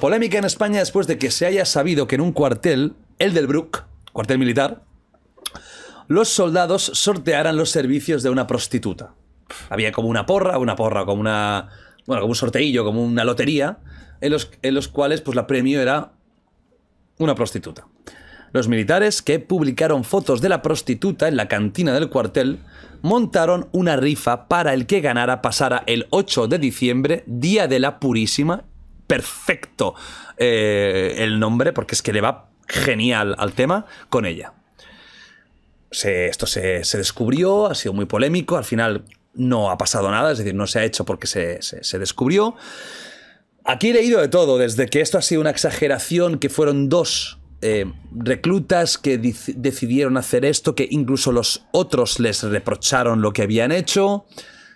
Polémica en España después de que se haya sabido que en un cuartel, el del Brook, cuartel militar, los soldados sortearan los servicios de una prostituta. Había como una porra, una porra, como una. Bueno, como un sorteillo, como una lotería, en los, en los cuales pues la premio era una prostituta. Los militares, que publicaron fotos de la prostituta en la cantina del cuartel, montaron una rifa para el que ganara pasara el 8 de diciembre, Día de la Purísima. Perfecto eh, el nombre, porque es que le va genial al tema con ella. esto se, descubrió, ha sido muy polémico, al final no ha pasado nada, es decir, no se ha hecho porque se, se descubrió. Aquí he leído de todo, desde que esto ha sido una exageración, que fueron dos eh, reclutas que decidieron hacer esto, que incluso los otros les reprocharon lo que habían hecho.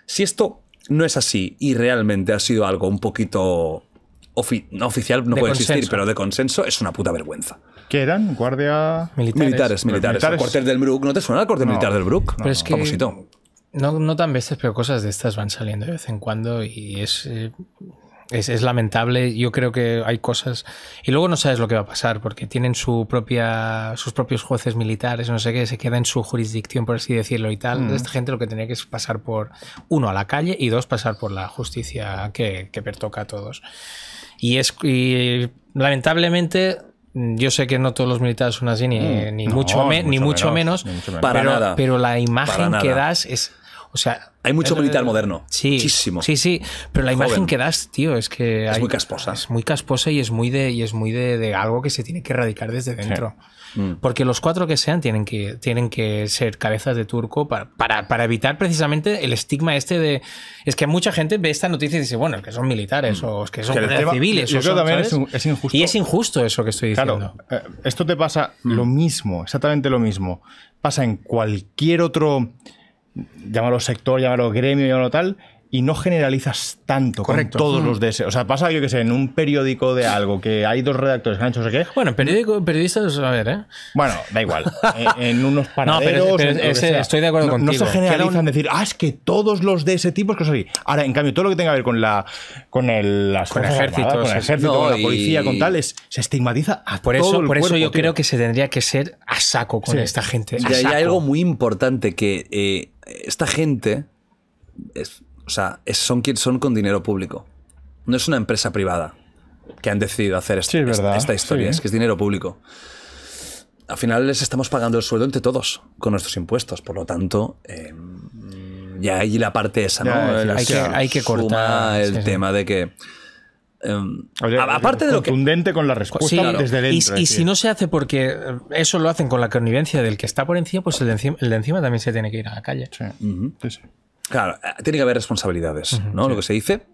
Si esto no es así y realmente ha sido algo un poquito no oficial, no puede existir, pero de consenso, es una puta vergüenza. ¿Qué eran? ¿Guardia? Militares. Militares, del Brook. ¿No te suena el cuartel militar del Brook? No, pero es que... No, tan veces, pero cosas de estas van saliendo de vez en cuando y es eh, es, lamentable. Yo creo que hay cosas. Y luego no sabes lo que va a pasar, porque tienen su propia, sus propios jueces militares, no sé qué, se queda en su jurisdicción, por así decirlo, y tal. Mm. esta gente lo que tenía que es pasar por, uno, a la calle y dos, pasar por la justicia que, pertoca a todos. Y es y, lamentablemente yo sé que no todos los militares son así, ni, mucho, menos, Para nada. pero la imagen que das es hay mucho militar moderno. Sí. Muchísimo. Sí, sí. Pero la imagen que das, tío, es que. Es muy casposa. Es muy casposa y es muy de, y es muy de, algo que se tiene que erradicar desde dentro. Mm. Porque los cuatro que sean tienen que, tienen que ser cabezas de turco para, para, evitar precisamente el estigma este de. Es que mucha gente ve esta noticia y dice, bueno, es que son militares mm. o es que son civiles. Yo creo que también es, injusto. Y es injusto eso que estoy diciendo. Claro, eh, esto te pasa mm. lo mismo, exactamente lo mismo. Pasa en cualquier otro llámalo sector, llámalo gremio, llámalo tal, y no generalizas tanto con todos mm. los ese... O sea, pasa, yo que sé, en un periódico de algo que hay dos redactores que han hecho sé qué. Bueno, periódico, periodistas, a ver, ¿eh? Bueno, da igual. en, unos paraderos... No, pero, estoy de acuerdo contigo. No se generalizan decir, ah, es que todos los de ese tipo es que así. Ahora, en cambio, todo lo que tenga que ver con la con el, ejército, con el ejército, la policía, con tales, se estigmatiza a por eso, Por eso yo creo que se tendría que ser a saco con esta gente. Y hay algo muy importante que eh, esta gente... O sea, son quienes son con dinero público. No es una empresa privada que han decidido hacer esta, historia, es que es dinero público. Al final les estamos pagando el sueldo entre todos con nuestros impuestos, por lo tanto, em, ya hay la parte esa, hay, que, hay que cortar el tema de que... Em, aparte de lo que contundente con la respuesta desde dentro, y, si no se hace porque eh, eso lo hacen con la connivencia del que está por encima, pues el de encima, también se tiene que ir a la calle. Sí. sí, Claro, eh, tiene que haber responsabilidades, ¿no? Lo que se dice.